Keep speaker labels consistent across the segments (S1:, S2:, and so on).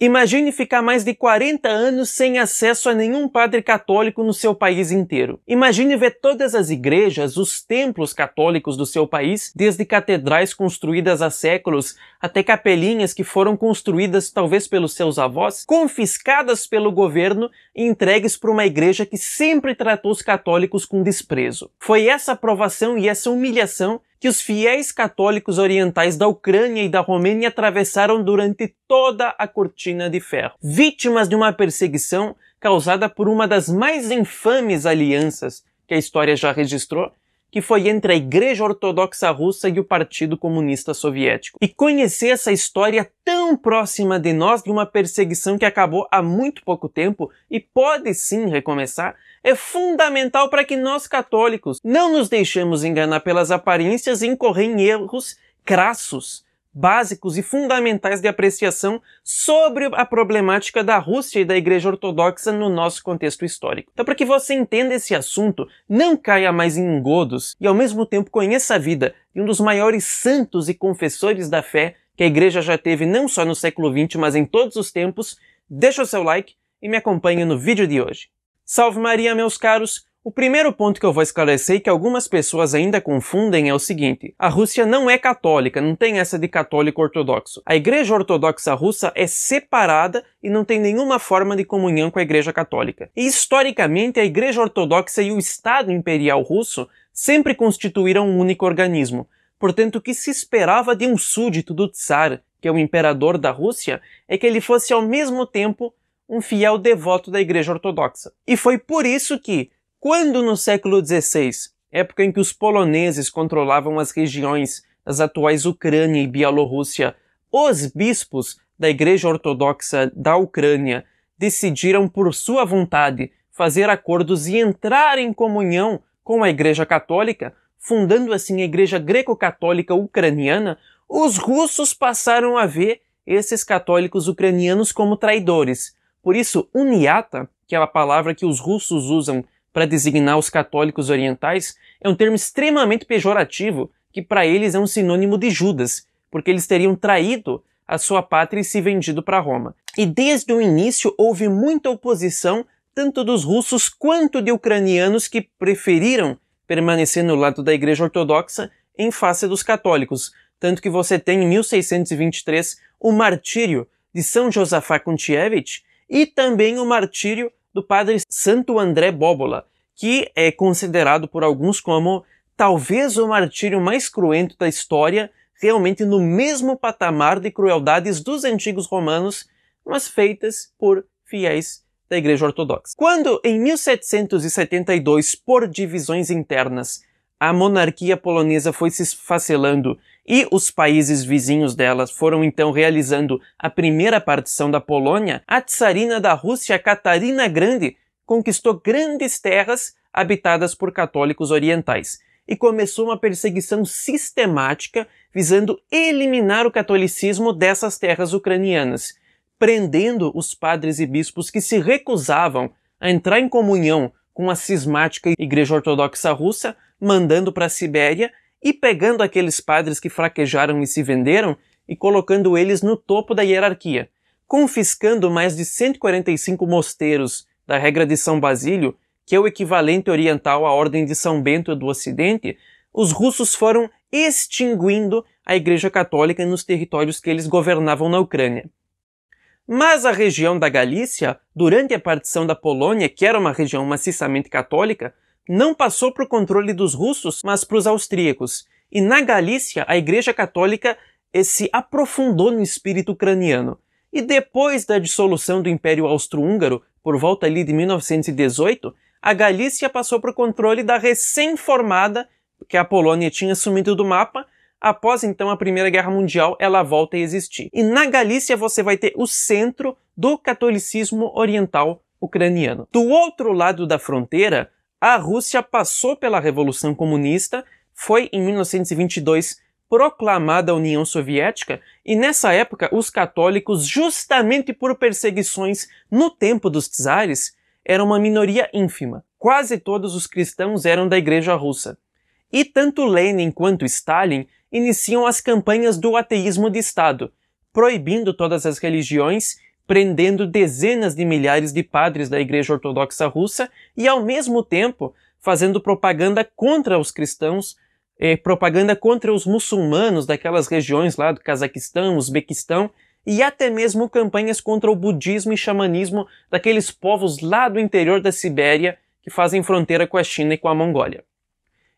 S1: Imagine ficar mais de 40 anos sem acesso a nenhum padre católico no seu país inteiro. Imagine ver todas as igrejas, os templos católicos do seu país, desde catedrais construídas há séculos até capelinhas que foram construídas talvez pelos seus avós, confiscadas pelo governo e entregues para uma igreja que sempre tratou os católicos com desprezo. Foi essa aprovação e essa humilhação que os fiéis católicos orientais da Ucrânia e da Romênia atravessaram durante toda a cortina de ferro, vítimas de uma perseguição causada por uma das mais infames alianças que a história já registrou que foi entre a Igreja Ortodoxa Russa e o Partido Comunista Soviético. E conhecer essa história tão próxima de nós de uma perseguição que acabou há muito pouco tempo e pode sim recomeçar é fundamental para que nós católicos não nos deixemos enganar pelas aparências e incorrer em erros crassos básicos e fundamentais de apreciação sobre a problemática da Rússia e da Igreja Ortodoxa no nosso contexto histórico. Então, para que você entenda esse assunto, não caia mais em engodos e ao mesmo tempo conheça a vida de um dos maiores santos e confessores da fé que a Igreja já teve não só no século XX, mas em todos os tempos, deixa o seu like e me acompanhe no vídeo de hoje. Salve Maria, meus caros! O primeiro ponto que eu vou esclarecer e que algumas pessoas ainda confundem é o seguinte: a Rússia não é católica, não tem essa de católico ortodoxo. A Igreja Ortodoxa Russa é separada e não tem nenhuma forma de comunhão com a Igreja Católica. E historicamente, a Igreja Ortodoxa e o Estado Imperial Russo sempre constituíram um único organismo. Portanto, o que se esperava de um súdito do Tsar, que é o imperador da Rússia, é que ele fosse ao mesmo tempo um fiel devoto da Igreja Ortodoxa. E foi por isso que quando no século XVI, época em que os poloneses controlavam as regiões das atuais Ucrânia e Bielorrússia, os bispos da Igreja Ortodoxa da Ucrânia decidiram por sua vontade fazer acordos e entrar em comunhão com a Igreja Católica, fundando assim a Igreja Greco-Católica Ucraniana, os russos passaram a ver esses católicos ucranianos como traidores. Por isso, uniata, que é a palavra que os russos usam para designar os católicos orientais é um termo extremamente pejorativo que para eles é um sinônimo de Judas, porque eles teriam traído a sua pátria e se vendido para Roma. E desde o início houve muita oposição tanto dos russos quanto de ucranianos que preferiram permanecer no lado da Igreja Ortodoxa em face dos católicos, tanto que você tem em 1623 o martírio de São Josafá Kuntievich e também o martírio do padre Santo André Bóbola, que é considerado por alguns como talvez o martírio mais cruento da história, realmente no mesmo patamar de crueldades dos antigos romanos, mas feitas por fiéis da Igreja Ortodoxa. Quando, em 1772, por divisões internas, a monarquia polonesa foi se esfacelando e os países vizinhos delas foram então realizando a primeira partição da Polônia, a tsarina da Rússia Catarina Grande conquistou grandes terras habitadas por católicos orientais e começou uma perseguição sistemática visando eliminar o catolicismo dessas terras ucranianas, prendendo os padres e bispos que se recusavam a entrar em comunhão com a cismática Igreja Ortodoxa Russa, mandando para a Sibéria e pegando aqueles padres que fraquejaram e se venderam e colocando eles no topo da hierarquia, confiscando mais de 145 mosteiros da regra de São Basílio, que é o equivalente oriental à Ordem de São Bento do Ocidente, os russos foram extinguindo a Igreja Católica nos territórios que eles governavam na Ucrânia. Mas a região da Galícia, durante a partição da Polônia, que era uma região maciçamente católica, não passou para o controle dos russos, mas para os austríacos. E na Galícia, a Igreja Católica se aprofundou no espírito ucraniano. E depois da dissolução do Império Austro-Húngaro, por volta ali de 1918, a Galícia passou para o controle da recém-formada, que a Polônia tinha sumido do mapa, após então a Primeira Guerra Mundial, ela volta a existir. E na Galícia você vai ter o centro do catolicismo oriental ucraniano. Do outro lado da fronteira, a Rússia passou pela Revolução Comunista, foi em 1922 proclamada a União Soviética, e nessa época os católicos, justamente por perseguições no tempo dos czares, eram uma minoria ínfima. Quase todos os cristãos eram da Igreja Russa. E tanto Lenin quanto Stalin iniciam as campanhas do ateísmo de Estado, proibindo todas as religiões prendendo dezenas de milhares de padres da Igreja Ortodoxa Russa e, ao mesmo tempo, fazendo propaganda contra os cristãos, eh, propaganda contra os muçulmanos daquelas regiões lá do Cazaquistão, Uzbequistão e até mesmo campanhas contra o budismo e xamanismo daqueles povos lá do interior da Sibéria que fazem fronteira com a China e com a Mongólia.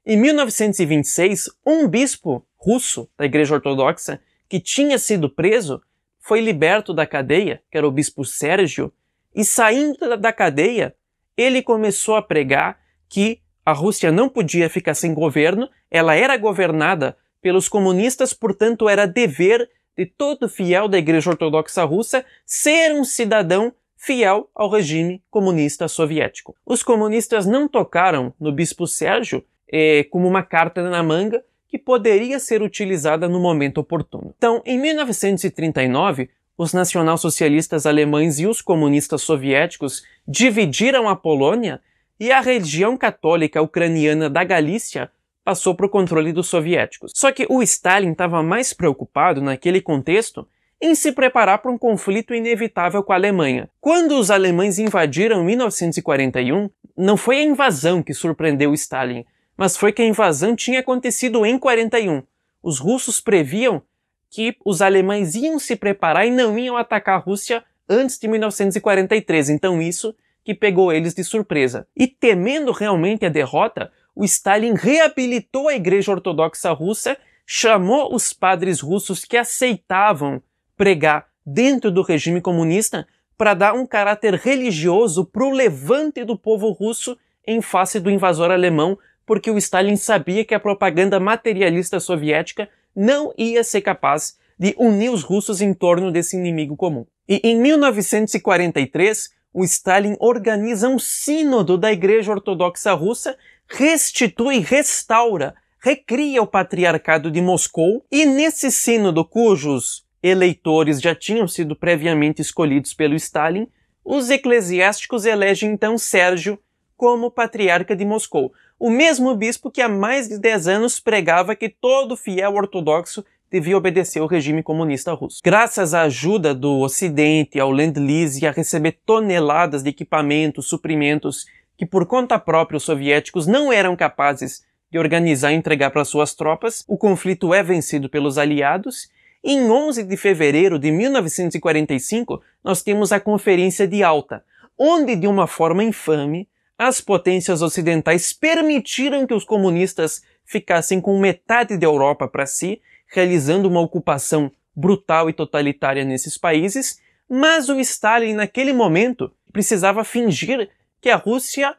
S1: Em 1926, um bispo russo da Igreja Ortodoxa, que tinha sido preso, foi liberto da cadeia, que era o bispo Sérgio, e saindo da cadeia, ele começou a pregar que a Rússia não podia ficar sem governo, ela era governada pelos comunistas, portanto era dever de todo fiel da Igreja Ortodoxa Russa ser um cidadão fiel ao regime comunista soviético. Os comunistas não tocaram no bispo Sérgio eh, como uma carta na manga, que poderia ser utilizada no momento oportuno. Então, em 1939, os nacionalsocialistas alemães e os comunistas soviéticos dividiram a Polônia e a região católica ucraniana da Galícia passou para o controle dos soviéticos. Só que o Stalin estava mais preocupado, naquele contexto, em se preparar para um conflito inevitável com a Alemanha. Quando os alemães invadiram 1941, não foi a invasão que surpreendeu Stalin, mas foi que a invasão tinha acontecido em 41. Os russos previam que os alemães iam se preparar e não iam atacar a Rússia antes de 1943, então isso que pegou eles de surpresa. E temendo realmente a derrota, o Stalin reabilitou a Igreja Ortodoxa Russa, chamou os padres russos que aceitavam pregar dentro do regime comunista para dar um caráter religioso para o levante do povo russo em face do invasor alemão porque o Stalin sabia que a propaganda materialista soviética não ia ser capaz de unir os russos em torno desse inimigo comum. E em 1943, o Stalin organiza um sínodo da Igreja Ortodoxa Russa, restitui, restaura, recria o Patriarcado de Moscou, e nesse sínodo, cujos eleitores já tinham sido previamente escolhidos pelo Stalin, os eclesiásticos elegem então Sérgio como patriarca de Moscou o mesmo bispo que há mais de 10 anos pregava que todo fiel ortodoxo devia obedecer ao regime comunista russo. Graças à ajuda do Ocidente, ao Lend-Lease e a receber toneladas de equipamentos, suprimentos que por conta própria os soviéticos não eram capazes de organizar e entregar para suas tropas, o conflito é vencido pelos aliados. E em 11 de fevereiro de 1945, nós temos a Conferência de Alta, onde de uma forma infame as potências ocidentais permitiram que os comunistas ficassem com metade da Europa para si, realizando uma ocupação brutal e totalitária nesses países, mas o Stalin, naquele momento, precisava fingir que a Rússia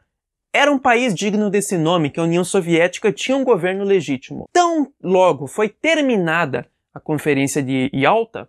S1: era um país digno desse nome, que a União Soviética tinha um governo legítimo. Tão logo foi terminada a Conferência de Yalta,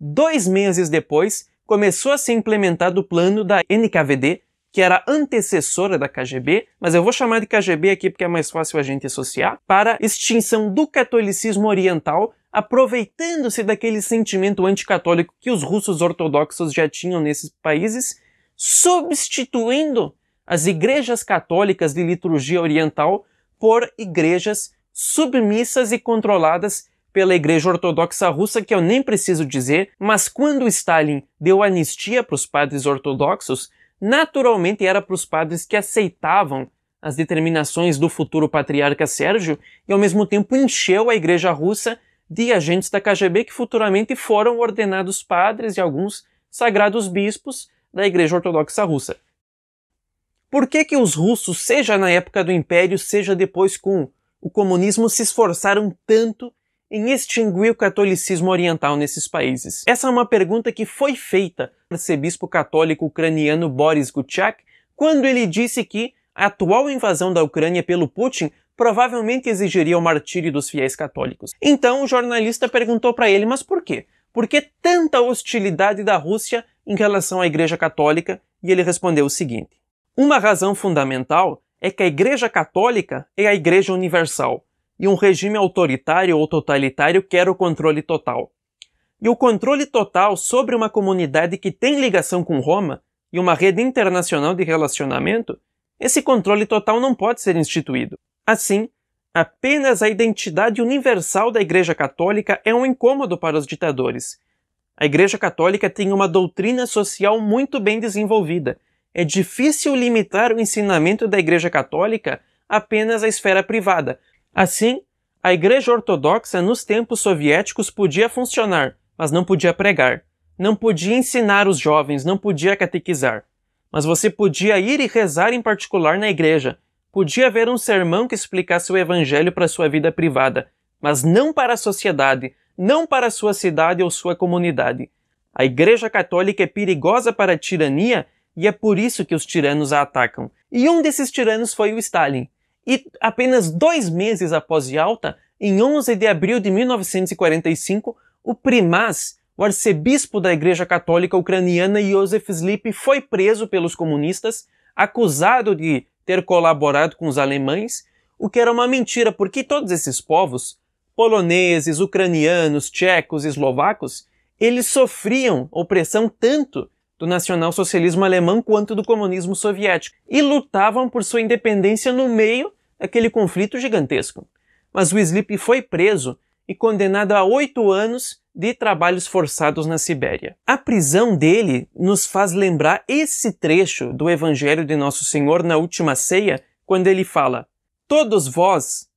S1: dois meses depois começou a ser implementado o plano da NKVD, que era antecessora da KGB, mas eu vou chamar de KGB aqui porque é mais fácil a gente associar, para extinção do catolicismo oriental, aproveitando-se daquele sentimento anticatólico que os russos ortodoxos já tinham nesses países, substituindo as igrejas católicas de liturgia oriental por igrejas submissas e controladas pela Igreja Ortodoxa Russa, que eu nem preciso dizer, mas quando Stalin deu anistia para os padres ortodoxos, naturalmente era para os padres que aceitavam as determinações do futuro patriarca Sérgio e ao mesmo tempo encheu a igreja russa de agentes da KGB que futuramente foram ordenados padres e alguns sagrados bispos da Igreja Ortodoxa Russa. Por que que os russos, seja na época do Império, seja depois com o comunismo, se esforçaram tanto em extinguir o catolicismo oriental nesses países? Essa é uma pergunta que foi feita arcebispo católico ucraniano Boris Kuchak quando ele disse que a atual invasão da Ucrânia pelo Putin provavelmente exigiria o martírio dos fiéis católicos. Então o jornalista perguntou para ele, mas por quê? Por que tanta hostilidade da Rússia em relação à Igreja Católica? E ele respondeu o seguinte: Uma razão fundamental é que a Igreja Católica é a Igreja Universal, e um regime autoritário ou totalitário quer o controle total e o controle total sobre uma comunidade que tem ligação com Roma e uma rede internacional de relacionamento, esse controle total não pode ser instituído. Assim, apenas a identidade universal da Igreja Católica é um incômodo para os ditadores. A Igreja Católica tem uma doutrina social muito bem desenvolvida. É difícil limitar o ensinamento da Igreja Católica apenas à esfera privada. Assim, a Igreja Ortodoxa nos tempos soviéticos podia funcionar mas não podia pregar, não podia ensinar os jovens, não podia catequizar. Mas você podia ir e rezar em particular na igreja, podia haver um sermão que explicasse o evangelho para sua vida privada, mas não para a sociedade, não para sua cidade ou sua comunidade. A Igreja Católica é perigosa para a tirania e é por isso que os tiranos a atacam. E um desses tiranos foi o Stalin. E apenas dois meses após Yalta, em 11 de abril de 1945, o primaz, o arcebispo da Igreja Católica Ucraniana Iosef Slip, foi preso pelos comunistas, acusado de ter colaborado com os alemães, o que era uma mentira, porque todos esses povos, poloneses, ucranianos, tchecos, eslovacos, eles sofriam opressão tanto do nacionalsocialismo alemão quanto do comunismo soviético e lutavam por sua independência no meio daquele conflito gigantesco. Mas o Slip foi preso e condenado a oito anos de trabalhos forçados na Sibéria. A prisão dele nos faz lembrar esse trecho do Evangelho de Nosso Senhor na última ceia, quando ele fala: Todos vós,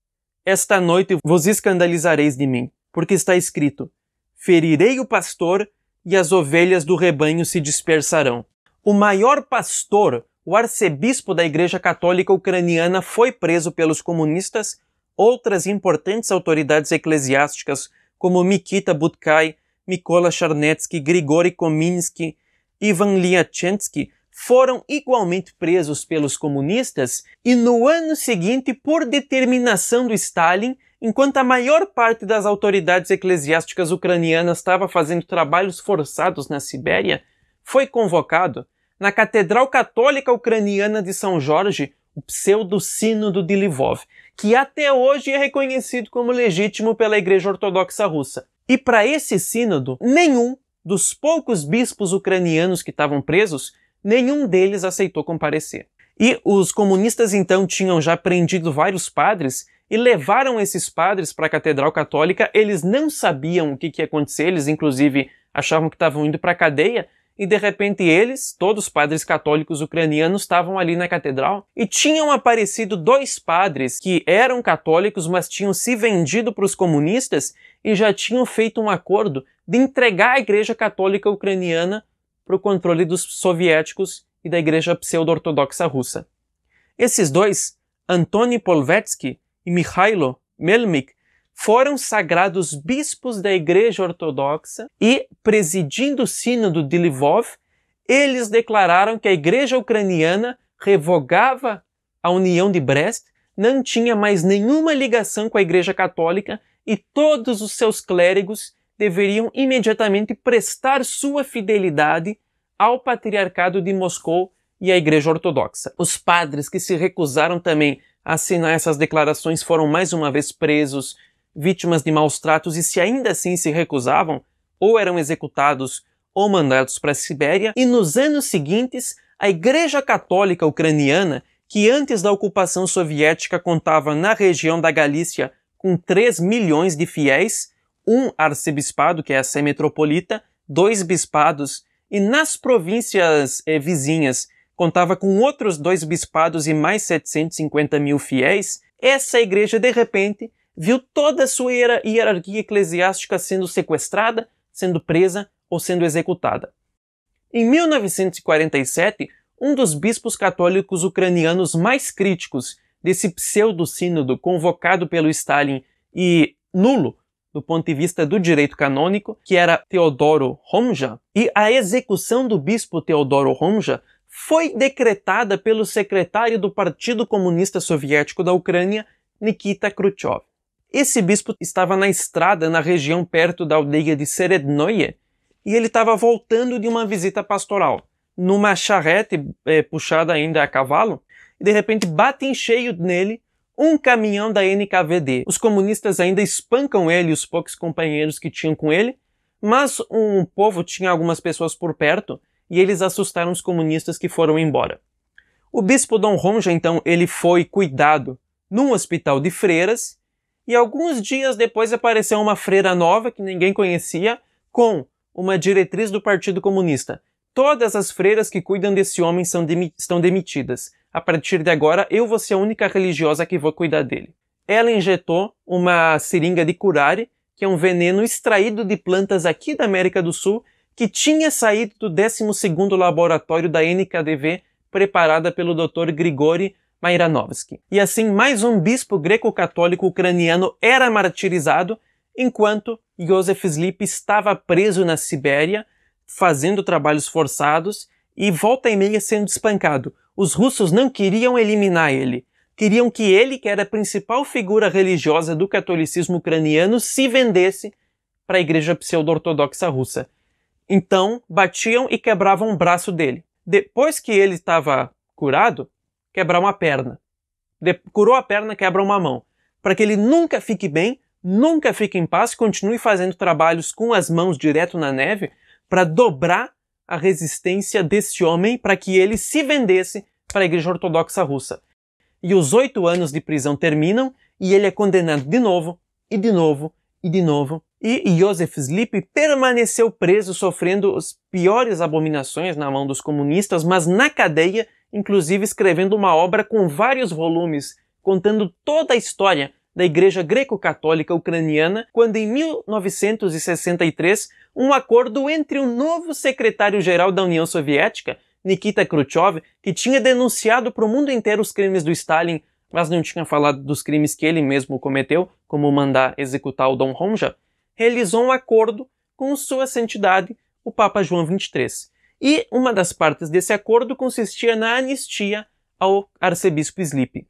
S1: esta noite vos escandalizareis de mim, porque está escrito: Ferirei o pastor e as ovelhas do rebanho se dispersarão. O maior pastor, o arcebispo da Igreja Católica Ucraniana, foi preso pelos comunistas outras importantes autoridades eclesiásticas como Mikita Butkai, Mikola Charnetsky, Grigori Kominsky, Ivan Liachensky foram igualmente presos pelos comunistas e no ano seguinte, por determinação do Stalin, enquanto a maior parte das autoridades eclesiásticas ucranianas estava fazendo trabalhos forçados na Sibéria, foi convocado, na Catedral Católica Ucraniana de São Jorge, o pseudo-sínodo de Lvov, que até hoje é reconhecido como legítimo pela Igreja Ortodoxa Russa. E para esse sínodo, nenhum dos poucos bispos ucranianos que estavam presos, nenhum deles aceitou comparecer. E os comunistas então tinham já prendido vários padres e levaram esses padres para a Catedral Católica. Eles não sabiam o que, que ia acontecer, eles inclusive achavam que estavam indo para a cadeia, e de repente eles, todos padres católicos ucranianos, estavam ali na catedral e tinham aparecido dois padres que eram católicos, mas tinham se vendido para os comunistas e já tinham feito um acordo de entregar a Igreja Católica Ucraniana para o controle dos soviéticos e da Igreja Pseudo-Ortodoxa Russa. Esses dois, Antoni Polvetsky e Mikhailo Melnik, foram sagrados bispos da Igreja Ortodoxa e, presidindo o Sínodo de Lvov, eles declararam que a Igreja Ucraniana revogava a União de Brest, não tinha mais nenhuma ligação com a Igreja Católica e todos os seus clérigos deveriam imediatamente prestar sua fidelidade ao Patriarcado de Moscou e à Igreja Ortodoxa. Os padres que se recusaram também a assinar essas declarações foram mais uma vez presos, vítimas de maus tratos e, se ainda assim se recusavam, ou eram executados ou mandados para a Sibéria, e nos anos seguintes, a Igreja Católica Ucraniana, que antes da ocupação soviética contava na região da Galícia com 3 milhões de fiéis, um arcebispado, que é a Sé Metropolita, dois bispados, e nas províncias eh, vizinhas contava com outros dois bispados e mais 750 mil fiéis, essa igreja, de repente, viu toda a sua hierarquia eclesiástica sendo sequestrada, sendo presa ou sendo executada. Em 1947, um dos bispos católicos ucranianos mais críticos desse pseudo-sínodo convocado pelo Stalin e nulo do ponto de vista do direito canônico, que era Teodoro Romja, e a execução do bispo Teodoro Romja foi decretada pelo secretário do Partido Comunista Soviético da Ucrânia, Nikita Khrushchev. Esse bispo estava na estrada na região perto da aldeia de Serednoye e ele estava voltando de uma visita pastoral, numa charrete é, puxada ainda a cavalo, e de repente bate em cheio nele um caminhão da NKVD. Os comunistas ainda espancam ele e os poucos companheiros que tinham com ele, mas um povo tinha algumas pessoas por perto e eles assustaram os comunistas que foram embora. O bispo Dom Ronja, então, ele foi cuidado num hospital de freiras e alguns dias depois apareceu uma freira nova que ninguém conhecia com uma diretriz do Partido Comunista. Todas as freiras que cuidam desse homem são demi estão demitidas. A partir de agora, eu vou ser a única religiosa que vou cuidar dele. Ela injetou uma seringa de curare, que é um veneno extraído de plantas aqui da América do Sul, que tinha saído do 12º laboratório da NKDV, preparada pelo Dr. Grigori Mairanovski. E assim, mais um bispo greco-católico ucraniano era martirizado, enquanto Josef Slip estava preso na Sibéria, fazendo trabalhos forçados e volta e meia sendo espancado. Os russos não queriam eliminar ele. Queriam que ele, que era a principal figura religiosa do catolicismo ucraniano, se vendesse para a igreja pseudo-ortodoxa russa. Então, batiam e quebravam o braço dele. Depois que ele estava curado, quebrar uma perna. De curou a perna, quebra uma mão. Para que ele nunca fique bem, nunca fique em paz, continue fazendo trabalhos com as mãos direto na neve para dobrar a resistência desse homem para que ele se vendesse para a Igreja Ortodoxa Russa. E os oito anos de prisão terminam e ele é condenado de novo, e de novo, e de novo. E Joseph Slip permaneceu preso, sofrendo as piores abominações na mão dos comunistas, mas na cadeia inclusive escrevendo uma obra com vários volumes contando toda a história da Igreja Greco-Católica Ucraniana, quando em 1963 um acordo entre o novo secretário-geral da União Soviética, Nikita Khrushchev, que tinha denunciado para o mundo inteiro os crimes do Stalin, mas não tinha falado dos crimes que ele mesmo cometeu, como mandar executar o Dom Ronja, realizou um acordo com sua santidade, o Papa João XXIII. E uma das partes desse acordo consistia na anistia ao arcebispo Slip.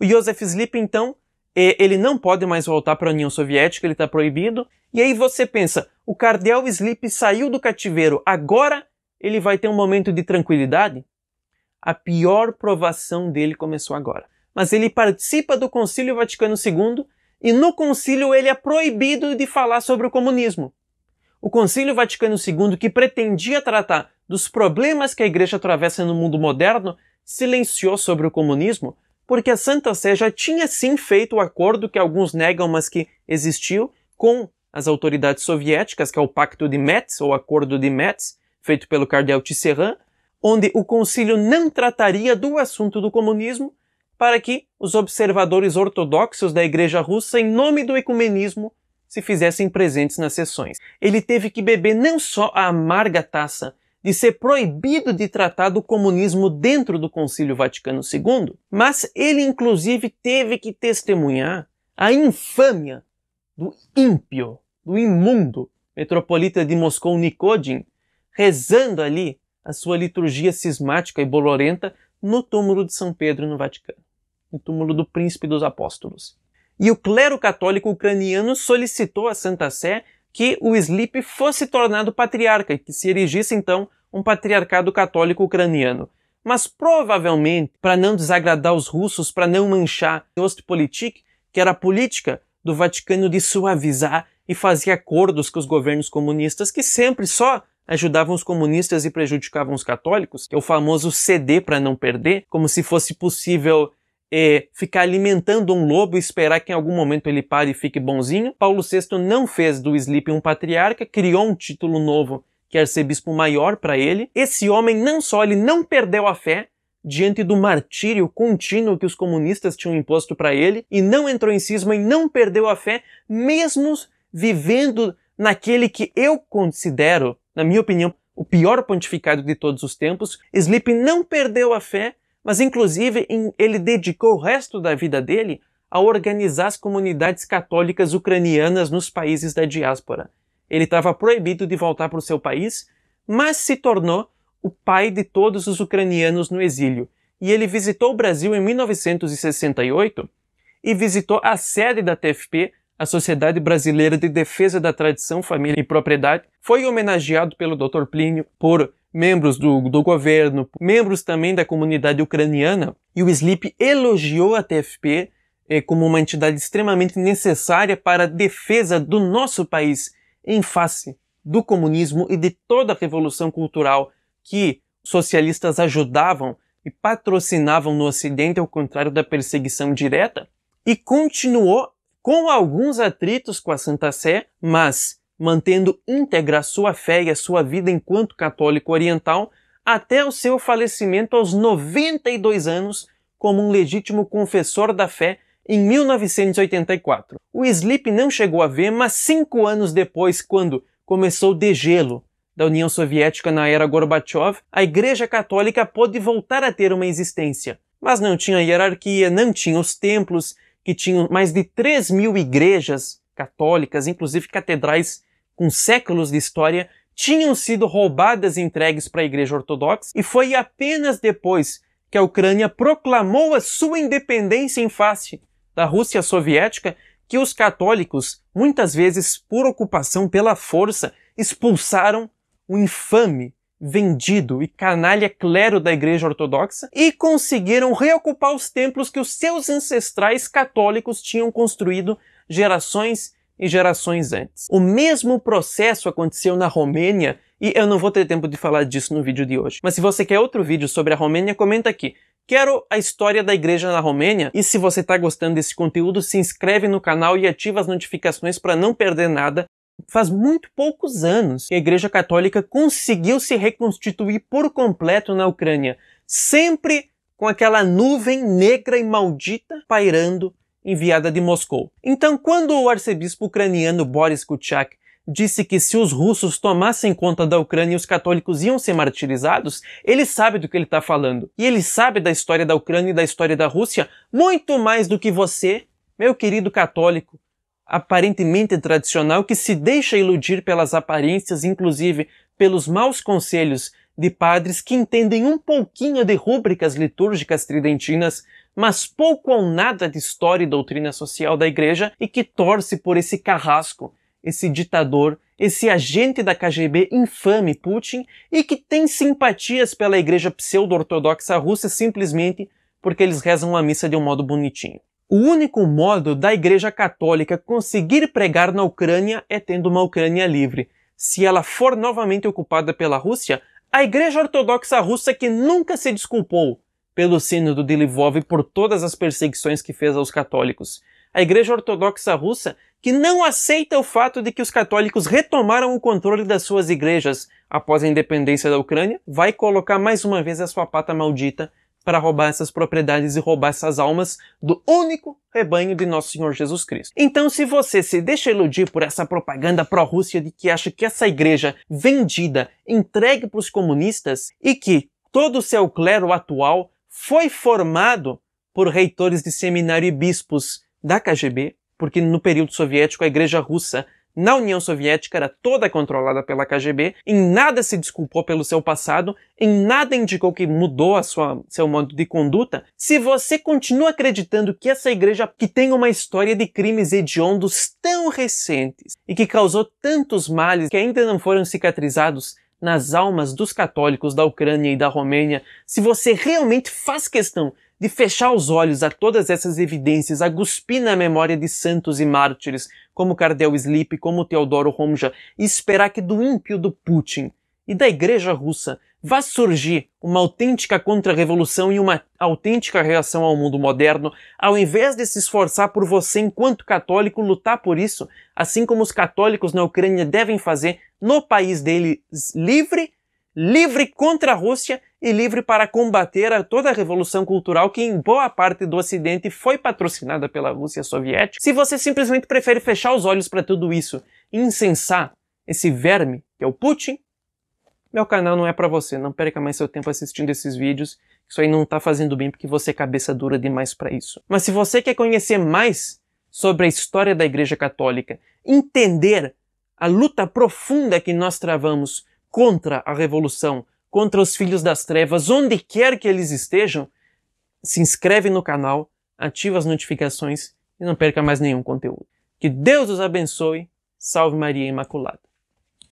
S1: O Joseph Slip, então, é, ele não pode mais voltar para a União Soviética, ele está proibido. E aí você pensa, o cardeal Slip saiu do cativeiro, agora ele vai ter um momento de tranquilidade? A pior provação dele começou agora. Mas ele participa do Concílio Vaticano II e no concílio ele é proibido de falar sobre o comunismo. O Concílio Vaticano II, que pretendia tratar dos problemas que a igreja atravessa no mundo moderno, silenciou sobre o comunismo, porque a Santa Sé já tinha sim feito o acordo que alguns negam, mas que existiu, com as autoridades soviéticas, que é o Pacto de Metz, ou Acordo de Metz, feito pelo cardeal Tisserand, onde o concílio não trataria do assunto do comunismo para que os observadores ortodoxos da Igreja Russa, em nome do ecumenismo, se fizessem presentes nas sessões. Ele teve que beber não só a amarga taça de ser proibido de tratar do comunismo dentro do Concílio Vaticano II, mas ele inclusive teve que testemunhar a infâmia do ímpio, do imundo metropolita de Moscou Nikodin, rezando ali a sua liturgia cismática e bolorenta no túmulo de São Pedro no Vaticano, no túmulo do príncipe dos apóstolos. E o clero católico ucraniano solicitou à Santa Sé que o Sleep fosse tornado patriarca e que se erigisse então um patriarcado católico ucraniano. Mas provavelmente, para não desagradar os russos, para não manchar Ostpolitik, que era a política do Vaticano de suavizar e fazer acordos com os governos comunistas, que sempre só ajudavam os comunistas e prejudicavam os católicos, que é o famoso ceder para não perder, como se fosse possível é, ficar alimentando um lobo e esperar que em algum momento ele pare e fique bonzinho. Paulo VI não fez do Sleep um patriarca, criou um título novo que é arcebispo maior para ele. Esse homem não só ele não perdeu a fé, diante do martírio contínuo que os comunistas tinham imposto para ele, e não entrou em cisma e não perdeu a fé, mesmo vivendo naquele que eu considero, na minha opinião, o pior pontificado de todos os tempos, Sleep não perdeu a fé mas inclusive ele dedicou o resto da vida dele a organizar as comunidades católicas ucranianas nos países da diáspora. Ele estava proibido de voltar para o seu país, mas se tornou o pai de todos os ucranianos no exílio. E ele visitou o Brasil em 1968 e visitou a sede da TFP, a Sociedade Brasileira de Defesa da Tradição, Família e Propriedade. Foi homenageado pelo Dr. Plínio por membros do, do governo, membros também da comunidade ucraniana, e o Sleep elogiou a TFP eh, como uma entidade extremamente necessária para a defesa do nosso país em face do comunismo e de toda a revolução cultural que socialistas ajudavam e patrocinavam no Ocidente, ao contrário da perseguição direta, e continuou com alguns atritos com a Santa Sé, mas mantendo íntegra a sua fé e a sua vida enquanto católico oriental até o seu falecimento aos 92 anos como um legítimo confessor da fé em 1984. O Sleep não chegou a ver, mas cinco anos depois, quando começou o degelo da União Soviética na era Gorbachev, a Igreja Católica pôde voltar a ter uma existência. Mas não tinha hierarquia, não tinha os templos, que tinham mais de 3 mil igrejas católicas, inclusive catedrais com séculos de história, tinham sido roubadas e entregues para a Igreja Ortodoxa, e foi apenas depois que a Ucrânia proclamou a sua independência em face da Rússia Soviética que os católicos, muitas vezes por ocupação pela força, expulsaram o infame, vendido e canalha clero da Igreja Ortodoxa e conseguiram reocupar os templos que os seus ancestrais católicos tinham construído gerações e gerações antes. O mesmo processo aconteceu na Romênia e eu não vou ter tempo de falar disso no vídeo de hoje. Mas se você quer outro vídeo sobre a Romênia, comenta aqui. Quero a história da igreja na Romênia e se você está gostando desse conteúdo, se inscreve no canal e ativa as notificações para não perder nada. Faz muito poucos anos que a Igreja Católica conseguiu se reconstituir por completo na Ucrânia, sempre com aquela nuvem negra e maldita pairando enviada de Moscou. Então, quando o arcebispo ucraniano Boris Kuchak disse que se os russos tomassem conta da Ucrânia os católicos iam ser martirizados, ele sabe do que ele está falando. E ele sabe da história da Ucrânia e da história da Rússia muito mais do que você, meu querido católico, aparentemente tradicional, que se deixa iludir pelas aparências, inclusive pelos maus conselhos de padres que entendem um pouquinho de rúbricas litúrgicas tridentinas mas pouco ou nada de história e doutrina social da igreja e que torce por esse carrasco, esse ditador, esse agente da KGB infame Putin e que tem simpatias pela igreja pseudo-ortodoxa russa simplesmente porque eles rezam a missa de um modo bonitinho. O único modo da Igreja Católica conseguir pregar na Ucrânia é tendo uma Ucrânia livre. Se ela for novamente ocupada pela Rússia, a Igreja Ortodoxa Russa, que nunca se desculpou, pelo Sínodo de Lvov e por todas as perseguições que fez aos católicos. A Igreja Ortodoxa Russa, que não aceita o fato de que os católicos retomaram o controle das suas igrejas após a independência da Ucrânia, vai colocar mais uma vez a sua pata maldita para roubar essas propriedades e roubar essas almas do único rebanho de nosso Senhor Jesus Cristo. Então, se você se deixa iludir por essa propaganda pró-Rússia de que acha que essa igreja vendida, entregue para os comunistas e que todo o seu clero atual foi formado por reitores de seminário e bispos da KGB, porque no período soviético a Igreja Russa na União Soviética era toda controlada pela KGB, em nada se desculpou pelo seu passado, em nada indicou que mudou a sua, seu modo de conduta. Se você continua acreditando que essa igreja que tem uma história de crimes hediondos tão recentes e que causou tantos males que ainda não foram cicatrizados nas almas dos católicos da Ucrânia e da Romênia, se você realmente faz questão de fechar os olhos a todas essas evidências, a guspir na memória de santos e mártires, como Kardel Slip, como Teodoro Romja, e esperar que do ímpio do Putin e da Igreja Russa vai surgir uma autêntica contra-revolução e uma autêntica reação ao mundo moderno, ao invés de se esforçar por você, enquanto católico, lutar por isso, assim como os católicos na Ucrânia devem fazer no país deles livre, livre contra a Rússia e livre para combater a toda a revolução cultural que em boa parte do Ocidente foi patrocinada pela Rússia soviética. Se você simplesmente prefere fechar os olhos para tudo isso e incensar esse verme que é o Putin, meu canal não é para você, não perca mais seu tempo assistindo esses vídeos, isso aí não tá fazendo bem porque você é cabeça dura demais para isso. Mas se você quer conhecer mais sobre a história da Igreja Católica, entender a luta profunda que nós travamos contra a revolução, contra os filhos das trevas, onde quer que eles estejam, se inscreve no canal, ativa as notificações e não perca mais nenhum conteúdo. Que Deus os abençoe. Salve Maria Imaculada.